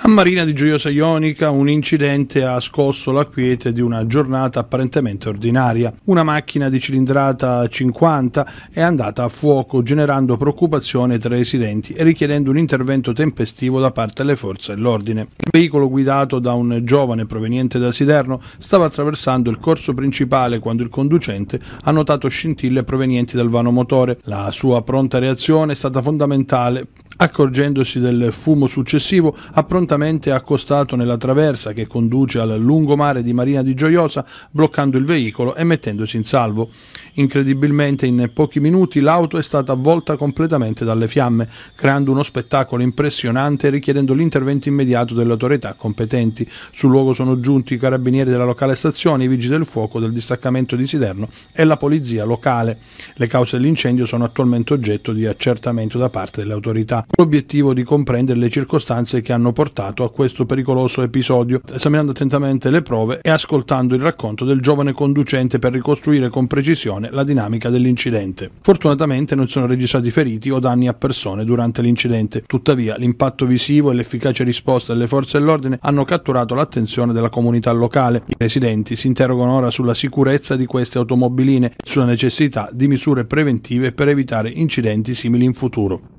A Marina di Gioiosa Ionica un incidente ha scosso la quiete di una giornata apparentemente ordinaria. Una macchina di cilindrata 50 è andata a fuoco generando preoccupazione tra i residenti e richiedendo un intervento tempestivo da parte delle forze dell'ordine. Il veicolo guidato da un giovane proveniente da Siderno stava attraversando il corso principale quando il conducente ha notato scintille provenienti dal vano motore. La sua pronta reazione è stata fondamentale Accorgendosi del fumo successivo, ha prontamente accostato nella traversa che conduce al lungomare di Marina di Gioiosa, bloccando il veicolo e mettendosi in salvo. Incredibilmente, in pochi minuti l'auto è stata avvolta completamente dalle fiamme, creando uno spettacolo impressionante e richiedendo l'intervento immediato delle autorità competenti. Sul luogo sono giunti i carabinieri della locale stazione, i vigili del fuoco del distaccamento di Siderno e la polizia locale. Le cause dell'incendio sono attualmente oggetto di accertamento da parte delle autorità con l'obiettivo di comprendere le circostanze che hanno portato a questo pericoloso episodio, esaminando attentamente le prove e ascoltando il racconto del giovane conducente per ricostruire con precisione la dinamica dell'incidente. Fortunatamente non sono registrati feriti o danni a persone durante l'incidente, tuttavia l'impatto visivo e l'efficace risposta delle forze dell'ordine hanno catturato l'attenzione della comunità locale. I residenti si interrogano ora sulla sicurezza di queste automobiline e sulla necessità di misure preventive per evitare incidenti simili in futuro.